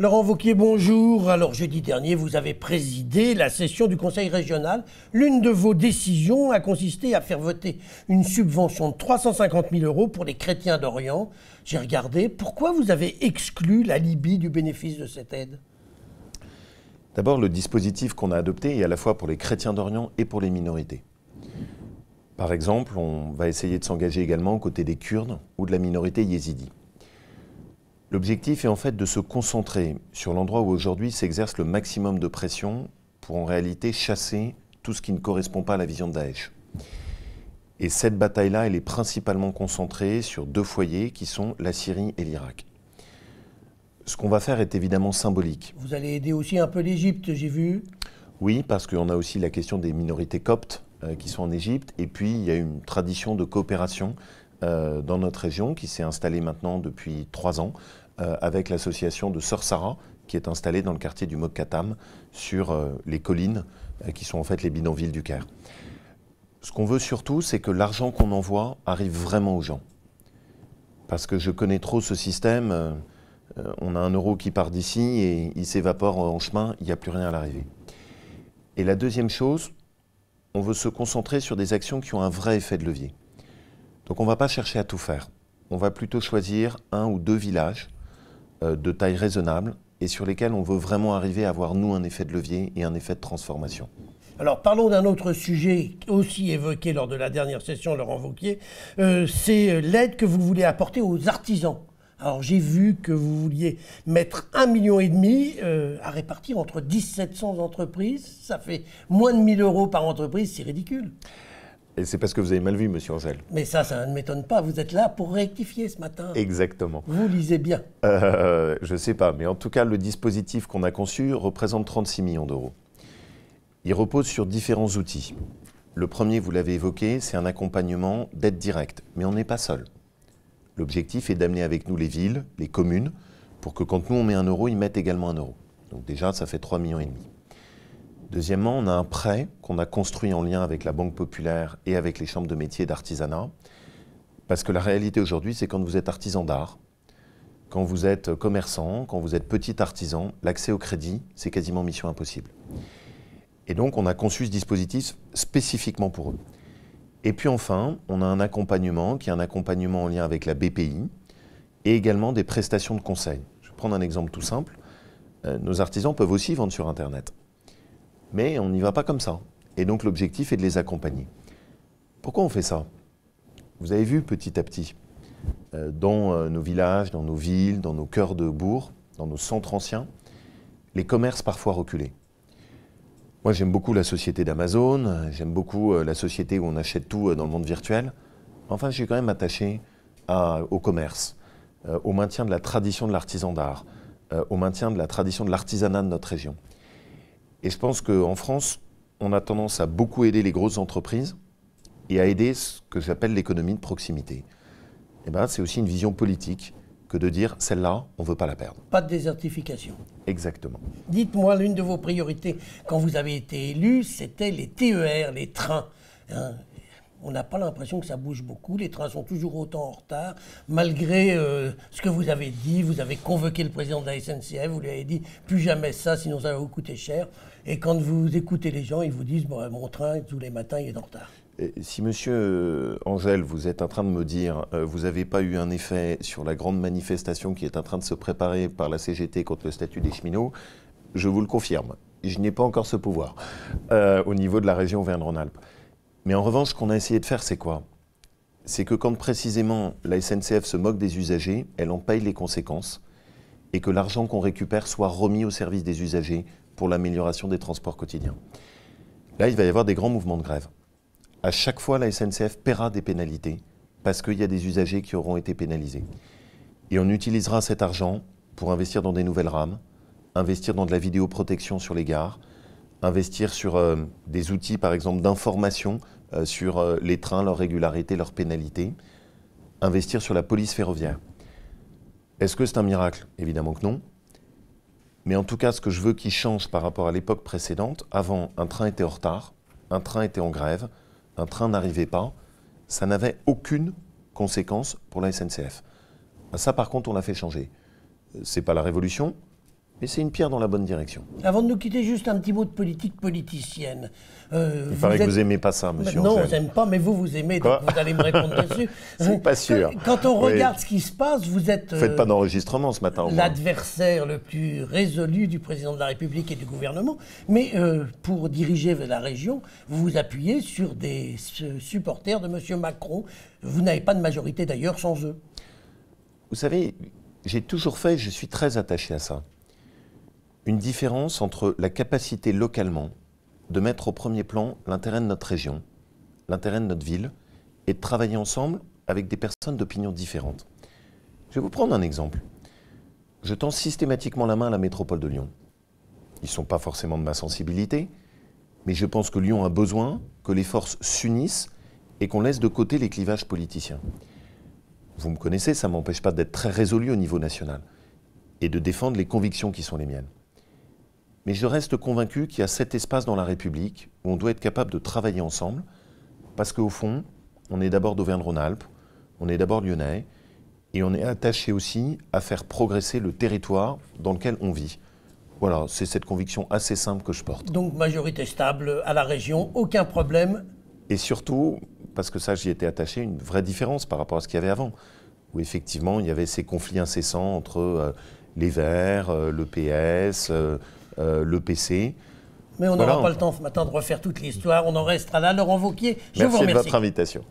Laurent Vauquier, bonjour. Alors, jeudi dernier, vous avez présidé la session du Conseil régional. L'une de vos décisions a consisté à faire voter une subvention de 350 000 euros pour les chrétiens d'Orient. J'ai regardé. Pourquoi vous avez exclu la Libye du bénéfice de cette aide D'abord, le dispositif qu'on a adopté est à la fois pour les chrétiens d'Orient et pour les minorités. Par exemple, on va essayer de s'engager également aux côtés des Kurdes ou de la minorité yézidie. L'objectif est en fait de se concentrer sur l'endroit où aujourd'hui s'exerce le maximum de pression pour en réalité chasser tout ce qui ne correspond pas à la vision de Daesh. Et cette bataille-là, elle est principalement concentrée sur deux foyers qui sont la Syrie et l'Irak. Ce qu'on va faire est évidemment symbolique. Vous allez aider aussi un peu l'Égypte, j'ai vu. Oui, parce qu'on a aussi la question des minorités coptes euh, qui sont en Égypte. Et puis, il y a une tradition de coopération euh, dans notre région qui s'est installée maintenant depuis trois ans euh, avec l'association de Sœur Sarah qui est installée dans le quartier du Mokkatam sur euh, les collines qui sont en fait les bidonvilles du Caire. Ce qu'on veut surtout, c'est que l'argent qu'on envoie arrive vraiment aux gens. Parce que je connais trop ce système. on a un euro qui part d'ici et il s'évapore en chemin, il n'y a plus rien à l'arrivée. Et la deuxième chose, on veut se concentrer sur des actions qui ont un vrai effet de levier. Donc on ne va pas chercher à tout faire. On va plutôt choisir un ou deux villages euh, de taille raisonnable et sur lesquels on veut vraiment arriver à avoir, nous, un effet de levier et un effet de transformation. Alors parlons d'un autre sujet aussi évoqué lors de la dernière session, Laurent Vauquier, euh, c'est euh, l'aide que vous voulez apporter aux artisans. Alors j'ai vu que vous vouliez mettre un million et demi à répartir entre 1700 entreprises. Ça fait moins de 1000 euros par entreprise, c'est ridicule. Et c'est parce que vous avez mal vu, monsieur Ansel. Mais ça, ça ne m'étonne pas. Vous êtes là pour rectifier ce matin. Exactement. Vous lisez bien. Euh, je ne sais pas, mais en tout cas, le dispositif qu'on a conçu représente 36 millions d'euros. Il repose sur différents outils. Le premier, vous l'avez évoqué, c'est un accompagnement d'aide directe. Mais on n'est pas seul. L'objectif est d'amener avec nous les villes, les communes, pour que quand nous on met un euro, ils mettent également un euro. Donc déjà, ça fait 3,5 millions. et demi. Deuxièmement, on a un prêt qu'on a construit en lien avec la Banque populaire et avec les chambres de métiers d'artisanat. Parce que la réalité aujourd'hui, c'est quand vous êtes artisan d'art, quand vous êtes commerçant, quand vous êtes petit artisan, l'accès au crédit, c'est quasiment mission impossible. Et donc, on a conçu ce dispositif spécifiquement pour eux. Et puis enfin, on a un accompagnement qui est un accompagnement en lien avec la BPI et également des prestations de conseil. Je vais prendre un exemple tout simple. Euh, nos artisans peuvent aussi vendre sur Internet mais on n'y va pas comme ça. Et donc l'objectif est de les accompagner. Pourquoi on fait ça Vous avez vu petit à petit, euh, dans euh, nos villages, dans nos villes, dans nos cœurs de bourg, dans nos centres anciens, les commerces parfois reculés. Moi j'aime beaucoup la société d'Amazon, j'aime beaucoup euh, la société où on achète tout dans le monde virtuel. Enfin je suis quand même attaché au commerce, au maintien de la tradition de l'artisan d'art, au maintien de la tradition de l'artisanat de notre région. Et je pense qu'en France, on a tendance à beaucoup aider les grosses entreprises et à aider ce que j'appelle l'économie de proximité. Eh ben, c'est aussi une vision politique que de dire celle-là, on ne veut pas la perdre. Pas de désertification. Exactement. Dites-moi, l'une de vos priorités quand vous avez été élu, c'était les TER, les trains. Hein. On n'a pas l'impression que ça bouge beaucoup. Les trains sont toujours autant en retard, malgré euh, ce que vous avez dit. Vous avez convoqué le président de la SNCF, vous lui avez dit plus jamais ça, sinon ça va vous coûter cher. Et quand vous écoutez les gens, ils vous disent mon train, tous les matins, il est en retard. si Monsieur euh, Angèle, vous êtes en train de me dire, euh, vous n'avez pas eu un effet sur la grande manifestation qui est en train de se préparer par la CGT contre le statut des cheminots, je vous le confirme. Je n'ai pas encore ce pouvoir au niveau de la région Auvergne-Rhône-Alpes. Mais en revanche, ce qu'on a essayé de faire, c'est quoi C'est que quand précisément la SNCF se moque des usagers, elle en paye les conséquences et que l'argent qu'on récupère soit remis au service des usagers pour l'amélioration des transports quotidiens. Là, il va y avoir des grands mouvements de grève. À chaque fois, la SNCF paiera des pénalités parce qu'il y a des usagers qui auront été pénalisés. Et on utilisera cet argent pour investir dans des nouvelles rames, investir dans de la vidéoprotection sur les gares, investir sur euh, des outils, par exemple, d'information euh, sur euh, les trains, leur régularité, leur pénalité. investir sur la police ferroviaire. Est-ce que c'est un miracle Évidemment que non. Mais en tout cas, ce que je veux qu'il change par rapport à l'époque précédente, avant, un train était en retard, un train était en grève, un train n'arrivait pas, ça n'avait aucune conséquence pour la SNCF. Ah, ça, par contre, on l'a fait changer. Euh, c'est pas la révolution, mais c'est une pierre dans la bonne direction. Avant de nous quitter, juste un petit mot de politique politicienne. Euh, Il paraît que vous n'aimez pas ça, monsieur. non, je n'aime pas, mais vous, vous aimez, donc vous allez me répondre dessus. C'est pas sûr. Quand, on regarde ce qui se passe, vous êtes. Faites pas euh, d'enregistrement ce matin. L'adversaire le plus résolu du président de la République et du gouvernement. Mais euh, pour diriger la région, vous vous appuyez sur des supporters de monsieur Macron. Vous n'avez pas de majorité d'ailleurs sans eux. Vous savez, j'ai toujours fait, je suis très attaché à ça une différence entre la capacité localement de mettre au premier plan l'intérêt de notre région, l'intérêt de notre ville, et de travailler ensemble avec des personnes d'opinions différentes. Je vais vous prendre un exemple. Je tends systématiquement la main à la métropole de Lyon. Ils ne sont pas forcément de ma sensibilité, mais je pense que Lyon a besoin que les forces s'unissent et qu'on laisse de côté les clivages politiciens. Vous me connaissez, ça ne m'empêche pas d'être très résolu au niveau national et de défendre les convictions qui sont les miennes. Mais je reste convaincu qu'il y a cet espace dans la République où on doit être capable de travailler ensemble, parce qu'au fond, on est d'abord d'Auvergne-Rhône-Alpes, on est d'abord lyonnais, et on est attaché aussi à faire progresser le territoire dans lequel on vit. Voilà, c'est cette conviction assez simple que je porte. Donc majorité stable à la région, aucun problème. Et surtout, parce que ça j'y étais attaché, une vraie différence par rapport à ce qu'il y avait avant, où effectivement il y avait ces conflits incessants entre euh, les Verts, euh, le PS. Euh, euh, le PC. Mais on n'aura pas le temps ce matin de refaire toute l'histoire. On en restera là. Laurent Vauquier, je vous remercie. de votre invitation.